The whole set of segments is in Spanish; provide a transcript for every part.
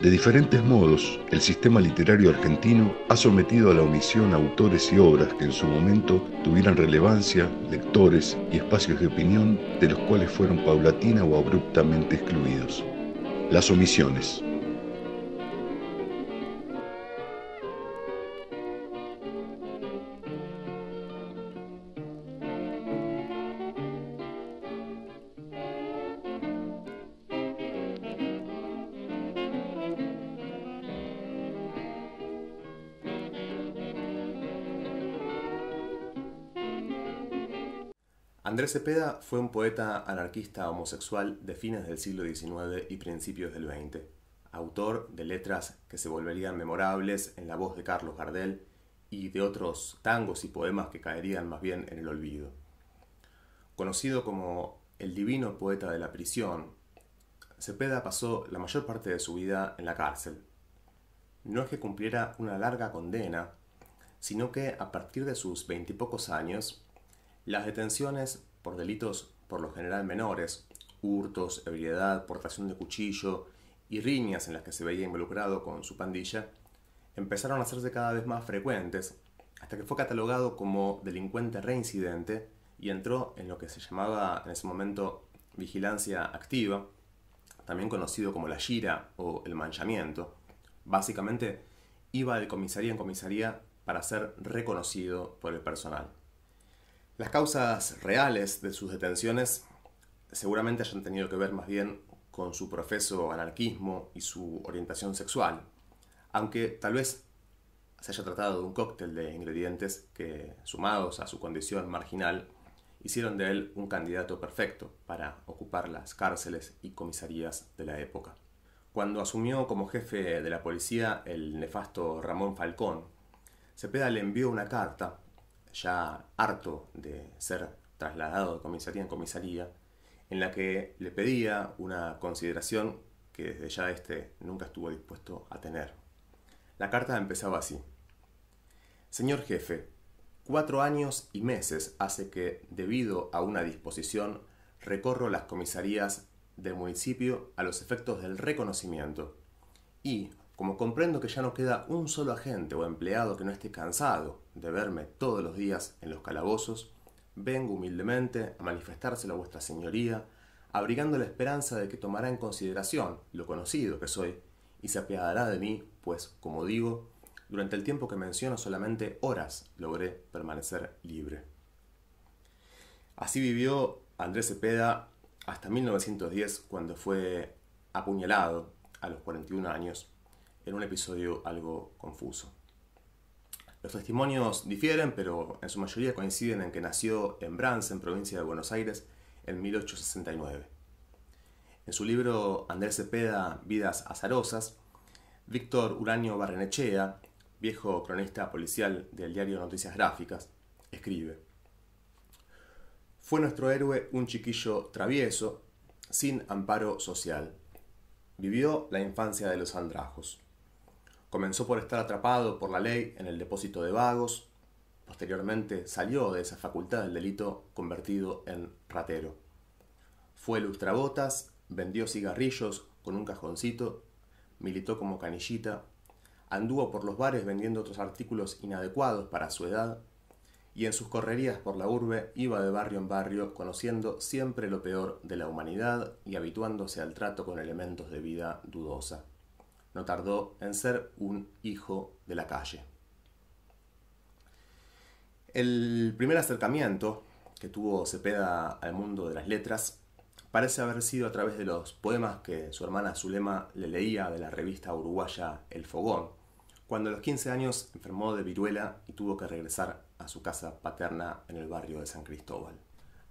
De diferentes modos, el sistema literario argentino ha sometido a la omisión autores y obras que en su momento tuvieran relevancia, lectores y espacios de opinión de los cuales fueron paulatina o abruptamente excluidos. Las omisiones. Andrés Cepeda fue un poeta anarquista homosexual de fines del siglo XIX y principios del XX, autor de letras que se volverían memorables en la voz de Carlos Gardel y de otros tangos y poemas que caerían más bien en el olvido. Conocido como el divino poeta de la prisión, Cepeda pasó la mayor parte de su vida en la cárcel. No es que cumpliera una larga condena, sino que a partir de sus veintipocos años, las detenciones por delitos por lo general menores, hurtos, ebriedad, portación de cuchillo y riñas en las que se veía involucrado con su pandilla, empezaron a hacerse cada vez más frecuentes, hasta que fue catalogado como delincuente reincidente y entró en lo que se llamaba en ese momento vigilancia activa, también conocido como la gira o el manchamiento. Básicamente, iba de comisaría en comisaría para ser reconocido por el personal. Las causas reales de sus detenciones seguramente hayan tenido que ver más bien con su profeso anarquismo y su orientación sexual, aunque tal vez se haya tratado de un cóctel de ingredientes que, sumados a su condición marginal, hicieron de él un candidato perfecto para ocupar las cárceles y comisarías de la época. Cuando asumió como jefe de la policía el nefasto Ramón Falcón, Cepeda le envió una carta ya harto de ser trasladado de comisaría en comisaría, en la que le pedía una consideración que desde ya este nunca estuvo dispuesto a tener. La carta empezaba así. Señor jefe, cuatro años y meses hace que, debido a una disposición, recorro las comisarías del municipio a los efectos del reconocimiento. Y, como comprendo que ya no queda un solo agente o empleado que no esté cansado de verme todos los días en los calabozos, vengo humildemente a manifestárselo a vuestra señoría, abrigando la esperanza de que tomará en consideración lo conocido que soy, y se apiadará de mí, pues, como digo, durante el tiempo que menciono solamente horas logré permanecer libre. Así vivió Andrés Cepeda hasta 1910, cuando fue apuñalado a los 41 años, en un episodio algo confuso. Los testimonios difieren, pero en su mayoría coinciden en que nació en Brance, en provincia de Buenos Aires, en 1869. En su libro Andrés Cepeda, Vidas Azarosas, Víctor Uranio Barrenechea, viejo cronista policial del diario Noticias Gráficas, escribe, Fue nuestro héroe un chiquillo travieso, sin amparo social. Vivió la infancia de los andrajos. Comenzó por estar atrapado por la ley en el depósito de vagos, posteriormente salió de esa facultad del delito convertido en ratero. Fue lustrabotas, vendió cigarrillos con un cajoncito, militó como canillita, anduvo por los bares vendiendo otros artículos inadecuados para su edad, y en sus correrías por la urbe iba de barrio en barrio conociendo siempre lo peor de la humanidad y habituándose al trato con elementos de vida dudosa no tardó en ser un hijo de la calle. El primer acercamiento que tuvo Cepeda al mundo de las letras parece haber sido a través de los poemas que su hermana Zulema le leía de la revista uruguaya El Fogón, cuando a los 15 años enfermó de viruela y tuvo que regresar a su casa paterna en el barrio de San Cristóbal.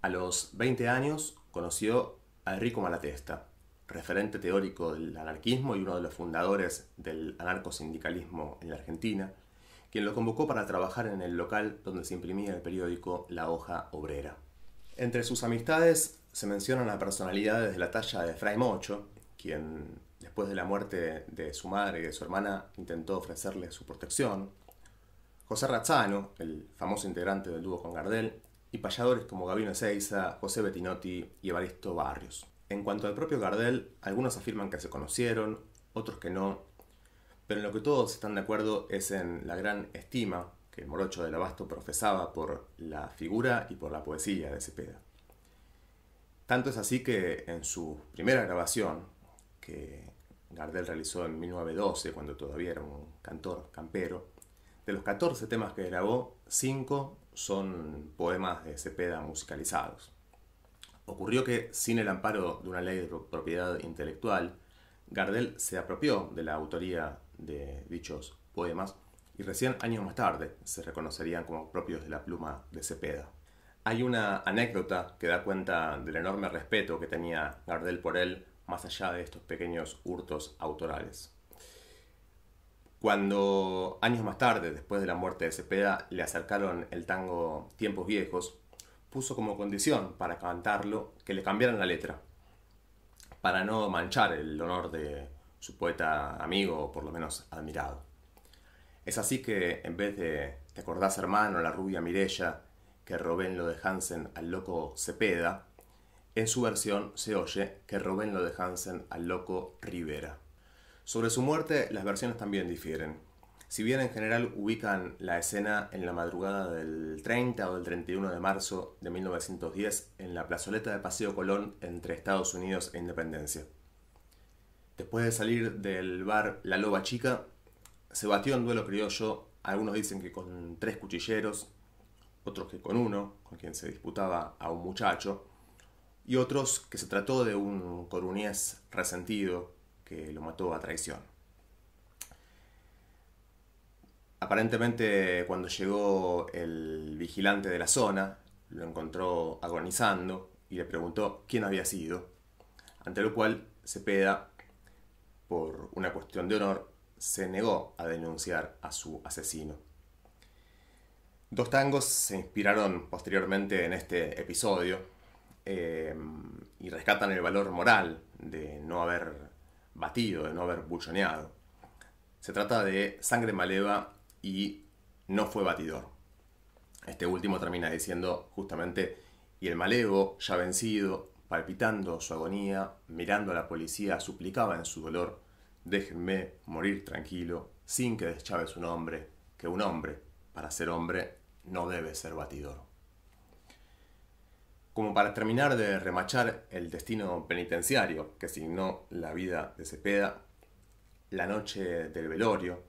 A los 20 años conoció a Enrico Malatesta, referente teórico del anarquismo y uno de los fundadores del anarcosindicalismo en la Argentina, quien lo convocó para trabajar en el local donde se imprimía el periódico La Hoja Obrera. Entre sus amistades se mencionan a personalidades de la talla de Fray Mocho, quien después de la muerte de su madre y de su hermana intentó ofrecerle su protección, José Razzano, el famoso integrante del dúo con Gardel, y payadores como Gabino Ezeiza, José Bettinotti y Evaristo Barrios. En cuanto al propio Gardel, algunos afirman que se conocieron, otros que no, pero en lo que todos están de acuerdo es en la gran estima que el morocho del abasto profesaba por la figura y por la poesía de Cepeda. Tanto es así que en su primera grabación, que Gardel realizó en 1912, cuando todavía era un cantor campero, de los 14 temas que grabó, 5 son poemas de Cepeda musicalizados. Ocurrió que, sin el amparo de una ley de propiedad intelectual, Gardel se apropió de la autoría de dichos poemas y recién años más tarde se reconocerían como propios de la pluma de Cepeda. Hay una anécdota que da cuenta del enorme respeto que tenía Gardel por él más allá de estos pequeños hurtos autorales. Cuando años más tarde, después de la muerte de Cepeda, le acercaron el tango Tiempos Viejos, puso como condición para cantarlo que le cambiaran la letra, para no manchar el honor de su poeta amigo o por lo menos admirado. Es así que en vez de ¿te acordás hermano la rubia Mirella que Robén lo de Hansen al loco Cepeda? En su versión se oye que Robén lo de Hansen al loco Rivera. Sobre su muerte las versiones también difieren. Si bien en general ubican la escena en la madrugada del 30 o del 31 de marzo de 1910 en la plazoleta de Paseo Colón entre Estados Unidos e Independencia. Después de salir del bar La Loba Chica, se batió en duelo criollo, algunos dicen que con tres cuchilleros, otros que con uno, con quien se disputaba a un muchacho, y otros que se trató de un coruñés resentido que lo mató a traición. Aparentemente cuando llegó el vigilante de la zona, lo encontró agonizando y le preguntó quién había sido, ante lo cual Cepeda, por una cuestión de honor, se negó a denunciar a su asesino. Dos tangos se inspiraron posteriormente en este episodio eh, y rescatan el valor moral de no haber batido, de no haber bulloneado. Se trata de Sangre Maleva y no fue batidor. Este último termina diciendo justamente, y el malevo, ya vencido, palpitando su agonía, mirando a la policía, suplicaba en su dolor, déjenme morir tranquilo, sin que deschave su nombre, que un hombre, para ser hombre, no debe ser batidor. Como para terminar de remachar el destino penitenciario que signó la vida de Cepeda, la noche del velorio,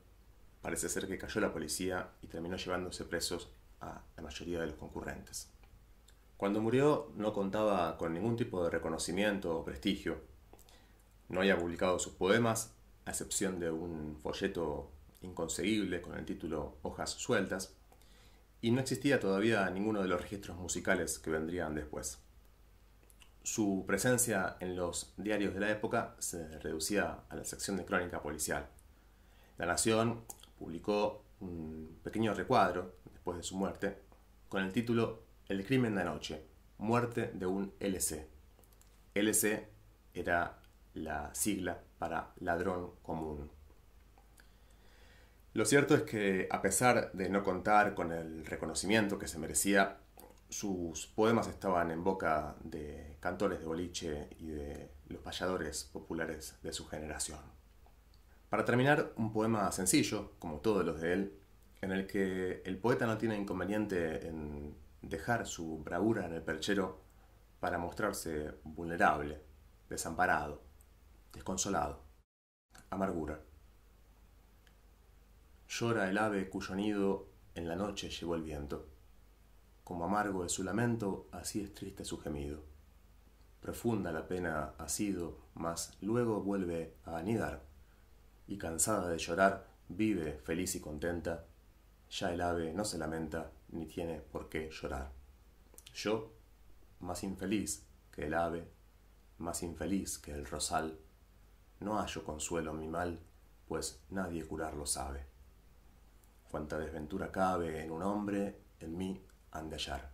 parece ser que cayó la policía y terminó llevándose presos a la mayoría de los concurrentes. Cuando murió no contaba con ningún tipo de reconocimiento o prestigio. No había publicado sus poemas, a excepción de un folleto inconseguible con el título Hojas Sueltas, y no existía todavía ninguno de los registros musicales que vendrían después. Su presencia en los diarios de la época se reducía a la sección de crónica policial. La Nación, publicó un pequeño recuadro, después de su muerte, con el título El crimen de noche, muerte de un LC. LC era la sigla para ladrón común. Lo cierto es que, a pesar de no contar con el reconocimiento que se merecía, sus poemas estaban en boca de cantores de boliche y de los payadores populares de su generación. Para terminar, un poema sencillo, como todos los de él, en el que el poeta no tiene inconveniente en dejar su bravura en el perchero para mostrarse vulnerable, desamparado, desconsolado, amargura. Llora el ave cuyo nido en la noche llevó el viento. Como amargo es su lamento, así es triste su gemido. Profunda la pena ha sido, mas luego vuelve a anidar y cansada de llorar, vive feliz y contenta, ya el ave no se lamenta ni tiene por qué llorar. Yo, más infeliz que el ave, más infeliz que el rosal, no hallo consuelo en mi mal, pues nadie curarlo sabe. Cuanta desventura cabe en un hombre, en mí han de hallar.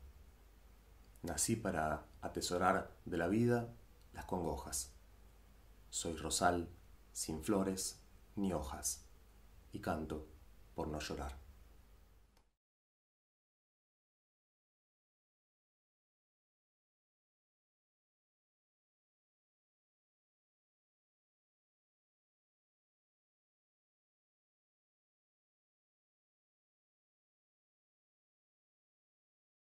Nací para atesorar de la vida las congojas. Soy rosal sin flores, ni hojas, y canto por no llorar.